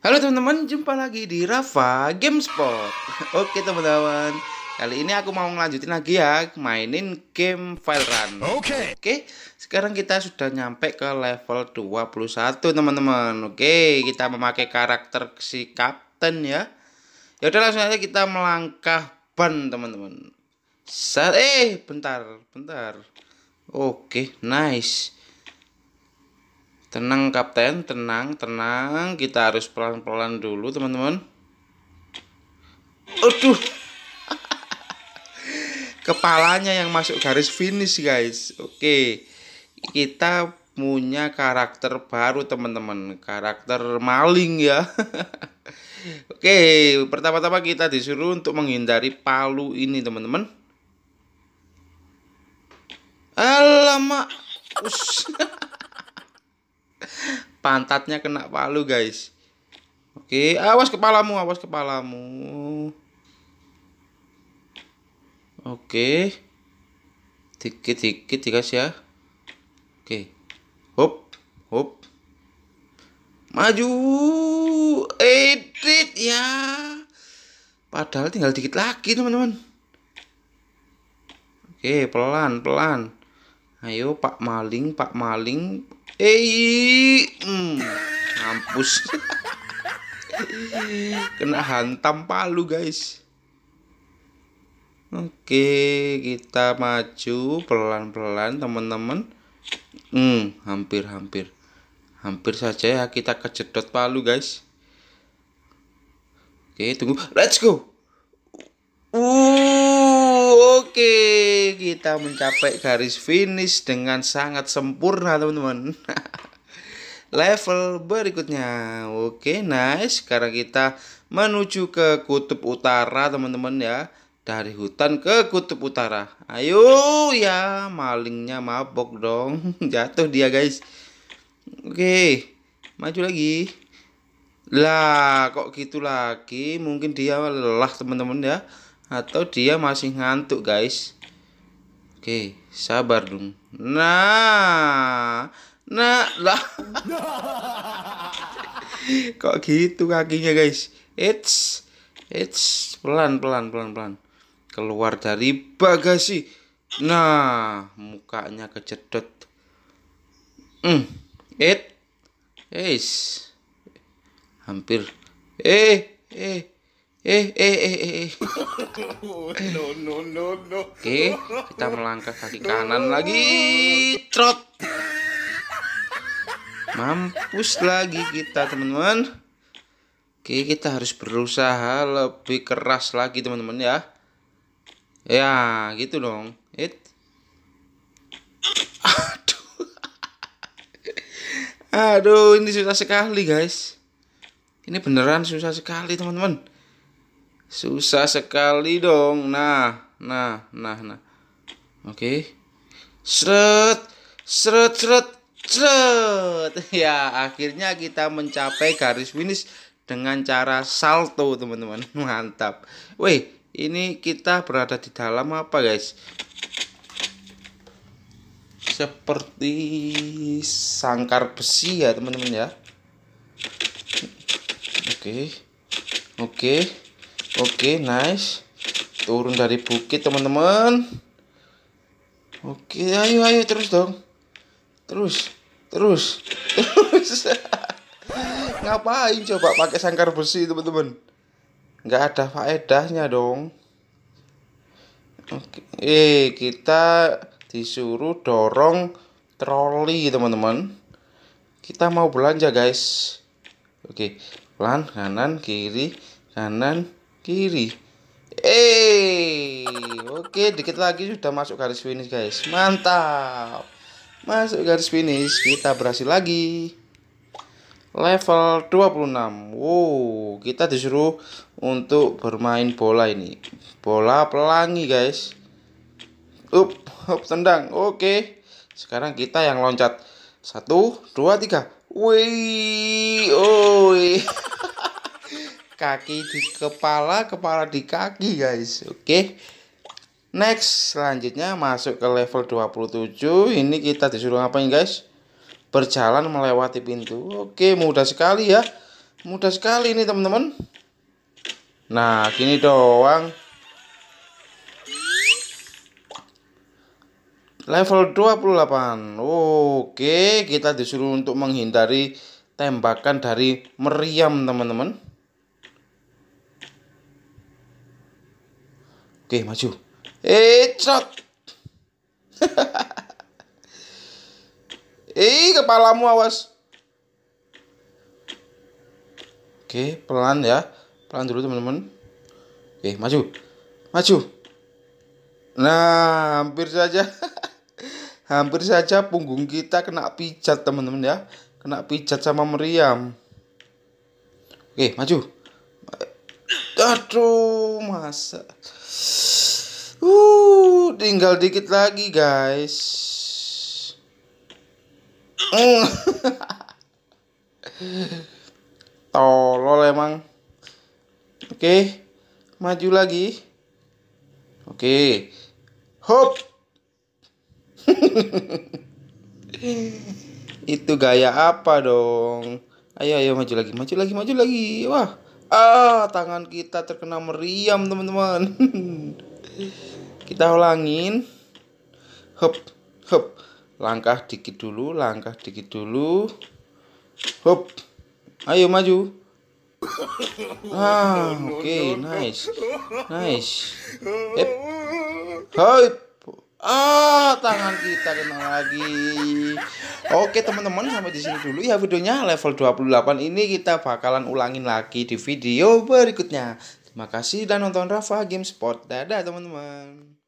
Halo teman-teman, jumpa lagi di Rafa Gamespot. Oke teman-teman, kali ini aku mau ngelanjutin lagi ya mainin game File Run. Oke. Oke, sekarang kita sudah nyampe ke level 21 teman-teman. Oke, kita memakai karakter si Captain ya. Ya udah langsung aja kita melangkah ban teman-teman. Eh, bentar, bentar. Oke, nice. Tenang kapten, tenang, tenang. Kita harus pelan-pelan dulu, teman-teman. Aduh. Kepalanya yang masuk garis finish, guys. Oke. Kita punya karakter baru, teman-teman. Karakter maling ya. Oke, pertama-tama kita disuruh untuk menghindari palu ini, teman-teman. Alamak. Ush. pantatnya kena palu guys oke awas kepalamu awas kepalamu oke dikit dikit ya guys ya oke hop hop maju edit ya padahal tinggal dikit lagi teman-teman oke pelan pelan ayo pak maling pak maling Hei, hmm, mampus. Kena hantam palu, guys. Oke, kita maju pelan-pelan, teman-teman. Hmm, hampir-hampir. Hampir saja ya kita kejedot palu, guys. Oke, tunggu. Let's go. Uh, oke. Okay kita mencapai garis finish dengan sangat sempurna, teman-teman. Level berikutnya. Oke, nice. Sekarang kita menuju ke kutub utara, teman-teman ya. Dari hutan ke kutub utara. Ayo ya, malingnya mabok dong. Jatuh dia, guys. Oke, maju lagi. Lah, kok gitu lagi? Mungkin dia lelah, teman-teman ya atau dia masih ngantuk guys Oke, sabar dong. Nah, nah lah. Kok gitu kakinya guys? It's, it's pelan pelan pelan pelan. Keluar dari bagasi. Nah, mukanya kecedot. Hmm, it, is, hampir. Eh, eh, Eh, eh eh eh eh no no no no oke kita melangkah kaki kanan lagi trot mampus lagi kita teman-teman oke kita harus berusaha lebih keras lagi teman-teman ya ya gitu dong it aduh aduh ini susah sekali guys ini beneran susah sekali teman-teman Susah sekali dong. Nah, nah, nah, nah. Oke. Okay. Seret, seret, seret, seret. Ya, akhirnya kita mencapai garis finish dengan cara salto, teman-teman. Mantap. Wih, ini kita berada di dalam apa, guys? Seperti sangkar besi ya, teman-teman ya. Oke. Okay. Oke. Okay. Oke, nice. Turun dari bukit, teman-teman. Oke, ayo ayo terus dong. Terus, terus, terus. Ngapain coba pakai sangkar besi, teman-teman? Nggak ada faedahnya dong. Oke, eh kita disuruh dorong troli, teman-teman. Kita mau belanja, guys. Oke, pelan kanan kiri kanan kiri eh oke dikit lagi sudah masuk garis finish guys mantap masuk garis finish kita berhasil lagi level 26 wow kita disuruh untuk bermain bola ini bola pelangi guys up up tendang oke sekarang kita yang loncat satu dua tiga wih oi kaki di kepala, kepala di kaki guys. Oke. Okay. Next, selanjutnya masuk ke level 27. Ini kita disuruh ngapain guys? Berjalan melewati pintu. Oke, mudah sekali ya. Mudah sekali ini teman-teman. Nah, gini doang. Level 28. Oke, kita disuruh untuk menghindari tembakan dari meriam teman-teman. Oke, maju. Eh, cok. eh, kepalamu awas. Oke, pelan ya. Pelan dulu, teman-teman. Oke, maju. Maju. Nah, hampir saja. hampir saja punggung kita kena pijat, teman-teman ya. Kena pijat sama meriam. Oke, maju. Aduh, masa. Uh, tinggal dikit lagi, guys. Mm. Tolol emang. Oke. Okay. Maju lagi. Oke. Okay. Hop. Itu gaya apa dong? Ayo ayo maju lagi, maju lagi, maju lagi. Wah. Ah, tangan kita terkena meriam, teman-teman. Kita ulangin. Hop, hop. Langkah dikit dulu, langkah dikit dulu. Hop. Ayo maju. Ah, oke, okay, nice. Nice. hop Hop. Ah, tangan kita kena lagi. Oke, teman-teman, sampai di sini dulu ya videonya level 28 ini kita bakalan ulangin lagi di video berikutnya. Makasih dan nonton Rafa Gamesport, Dadah teman-teman.